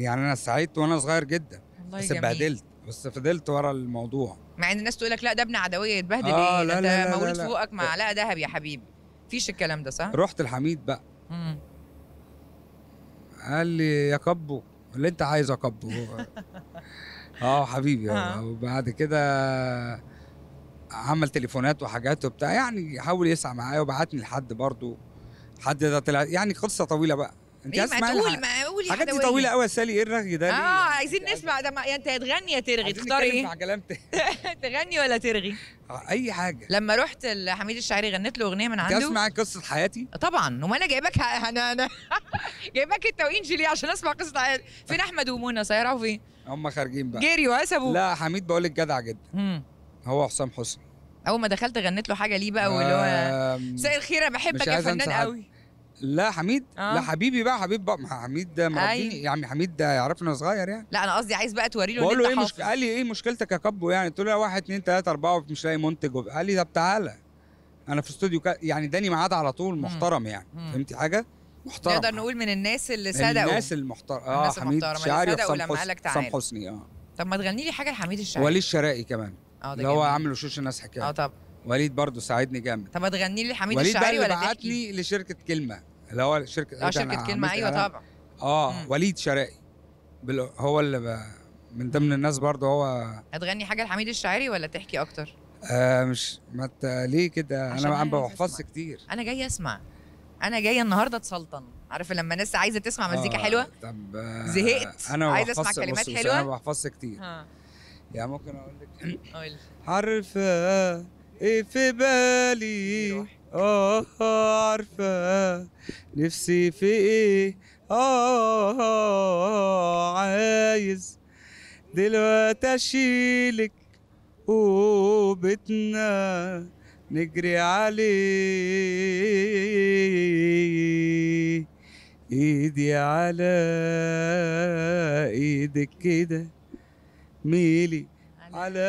يعني انا سعيت وانا صغير جدا الله بس اتبهدلت بس فضلت ورا الموضوع مع ان الناس تقول لك لا ده ابن عدويه يتبهدل آه ايه لا لا ده مولود فوقك مع علاء دهب يا حبيبي فيش الكلام ده صح رحت الحميد بقى مم. قال لي يا كبو اللي انت عايزه يا كبو اه حبيبي آه. آه. وبعد كده عمل تليفونات وحاجات وبتاع يعني حاول يسعى معايا وبعتني لحد برضه حد ده طلع يعني قصه طويله بقى انت إيه ما تقول ما اول حاجات دي طويله قوي يا سالي ايه الرغي ده اه عايزين نسمع ده ما... انت يعني هتغني يا ترغي تختاري ايه؟ كلام تغني ولا ترغي؟ آه، اي حاجه لما رحت لحميد الشاعري غنيت له اغنيه من عنده اسمع قصه حياتي طبعا وما انا جايبك انا انا جايبك انت وانجلي عشان اسمع قصه حياتي فين احمد ومنى سيروحوا فين؟ هم خارجين بقى جيري وقسبوا لا حميد بقول لك جدع جدا هو حسام حسني اول ما دخلت غنيت له حاجه ليه بقى واللي هو مساء الخير انا بحبك يا فنان قوي لا حميد آه. لا حبيبي بقى حبيب بقى حميد ده مربيني أيوه. يا عم حميد ده يعرفنا صغير يعني لا انا قصدي عايز بقى توري له بقول له ايه مش... قال لي ايه مشكلتك يا كابو يعني قلت له واحد اثنين ثلاثه اربعه ومش لاقي منتج وب... قال لي طب تعالى انا في استوديو ك... يعني اداني ميعاد على طول محترم يعني مم. فهمتي حاجه؟ محترم نقدر نقول من الناس اللي صدقوا الناس المحترم اه الناس حميد الشاعري وسام حسني اه طب ما تغني لي حاجه لحميد الشعري وليد الشرائي كمان آه، اللي هو عامل وشوش الناس حكايه اه طب وليد برضو ساعدني جامد طب هتغني لي حميد الشاعري ولا تحكي؟ وليد بعتني لشركه كلمه اللي هو شركه اه إيه شركه كلمه ايوه طبعا اه مم. وليد شرقي هو اللي ب... من ضمن الناس برضه هو هتغني حاجه لحميد الشاعري ولا تحكي اكتر؟ آه مش ما مت... ليه كده انا ما بحفظش كتير انا جاي اسمع انا جايه النهارده اتسلطن عارف لما الناس عايزه تسمع مزيكا آه حلوه طب زهقت انا عايزه اسمع كلمات حلوه انا ما بحفظش كتير ها. يعني ممكن اقول لك عارفه ايه في بالي اه عارفة نفسي في ايه اه عايز دلوقتي اشيلك وبتنا نجري عليه ايدي على ايدك كده ميلي على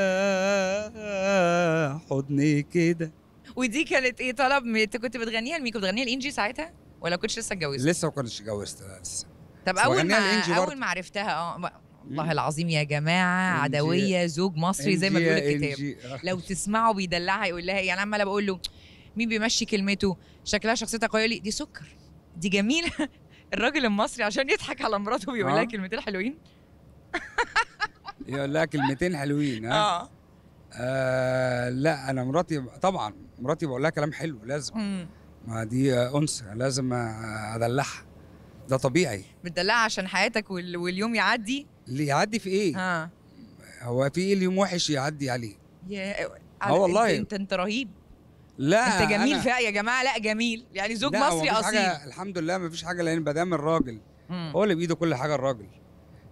حضني كده ودي كانت ايه طلب انت كنت بتغنيها لمين كنت بتغنيها لانجي ساعتها ولا كنتش لسه اتجوزت؟ لسه ما كنتش اتجوزت لسه طب اول ما اول ما عرفتها اه والله العظيم يا جماعه عدويه زوج مصري زي ما بيقول الكتاب لو تسمعوا بيدلعها يقول لها يعني عماله بقول له مين بيمشي كلمته شكلها شخصيتها قويه لي دي سكر دي جميله الراجل المصري عشان يضحك على مراته بيقول لها آه. كلمتين حلوين يقول لها كلمتين حلوين ها اه, آه لا انا مراتي طبعا مراتي بقول لها كلام حلو لازم مم. ما دي انثى لازم ادلعها ده طبيعي بتدلعها عشان حياتك وال... واليوم يعدي اللي يعدي في ايه؟ ها آه. هو في ايه اليوم وحش يعدي عليه؟ يا اه والله انت انت رهيب لا انت جميل فيها يا جماعه لا جميل يعني زوج لا مصري اصيل الحمد لله ما فيش حاجه لان ما دام الراجل هو اللي بايده كل حاجه الراجل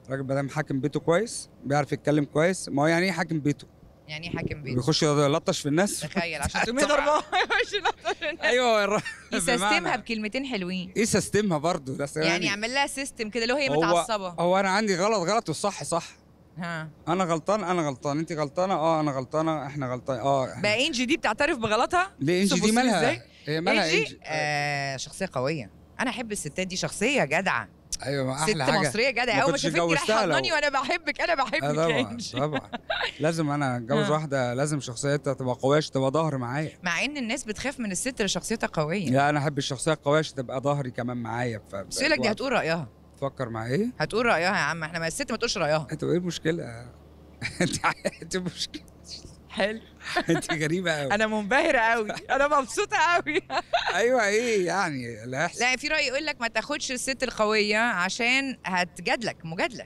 راجل مدام حاكم بيته كويس بيعرف يتكلم كويس ما هو يعني ايه حاكم بيته يعني ايه حاكم بيته بيخش يلطش في الناس تخيل عشان تقوم اربعه يخش يلطش في الناس ايوه يسيستمها بكلمتين حلوين ايه سيستمها برضه ده يعني, يعني يعمل لها سيستم كده اللي هي متعصبه هو انا عندي غلط غلط والصح صح ها انا غلطان انا غلطان انت غلطانه اه انا غلطانه احنا غلطان اه بقى انجي دي بتعترف بغلطها ليه انجي دي مالها هي مالها انجي, إنجي؟ آه شخصيه قويه انا احب الستات دي شخصيه جدعه ايوه ما احلى ست حاجه ست مصريه جدع قوي ما شافك كده حضناني وانا بحبك انا بحبك آه، طبعا طبعا لازم انا اتجوز آه. واحده لازم شخصيتها تبقى قويه تبقى ظهر معايا مع ان الناس بتخاف من الست اللي شخصيتها قويه لا انا احب الشخصيه القويه تبقى ظهري كمان معايا سيلك دي هتقول رايها تفكر معايا ايه؟ هتقول رايها يا عم احنا ما الست ما تقولش رايها انت ايه المشكله؟ انت إيه المشكله حلو انت غريبه قوي انا منبهره قوي انا مبسوطه قوي ايوه ايه يعني اللي هيحصل لا في راي يقول لك ما تاخدش الست القويه عشان هتجادلك مجادله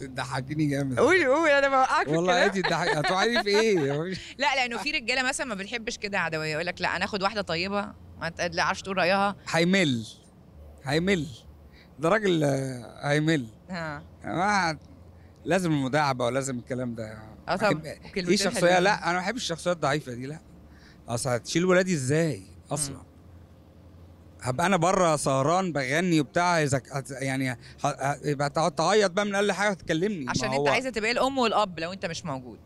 بتضحكيني جامد قولي قولي انا بوقعك والله انت تضحك هتوعي في ايه لا لانه في رجاله مثلا ما بتحبش كده عدويه يقول لك لا انا اخد واحده طيبه ما تقدرش تقول رايها هيمل هيمل ده راجل هيمل اه لازم المداعبه ولازم الكلام ده اه طبعا ايه شخصيه لا انا ما بحبش الشخصيات الضعيفه دي لا اصل هتشيل ولادي ازاي اصلا مم. هبقى انا بره سهران بغني وبتاع اذا يعني يبقى تقعد تعيط بقى من اقل حاجه هتكلمني عشان انت عايزه تبقى الام والاب لو انت مش موجود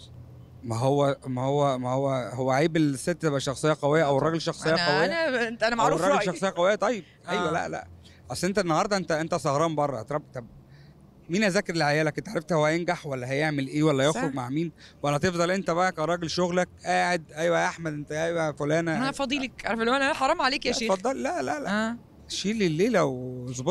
ما هو ما هو ما هو هو عيب الست تبقى شخصيه قويه او الراجل شخصيه أنا قويه انا انا معروف رايي الراجل شخصيه قويه طيب أيوة، آه. ايوه لا لا اصل انت النهارده انت انت سهران بره طب مين اذاكر لعيالك انت عرفت هو هينجح ولا هيعمل ايه ولا يخرج مع مين ولا هتفضل انت بقى كراجل شغلك قاعد ايوه يا احمد انت ايوه يا فلانه انا فاضيلك عارف اللي هو انا حرام عليك يا شيخ اتفضل لا لا لا آه. شيل الليله وظبط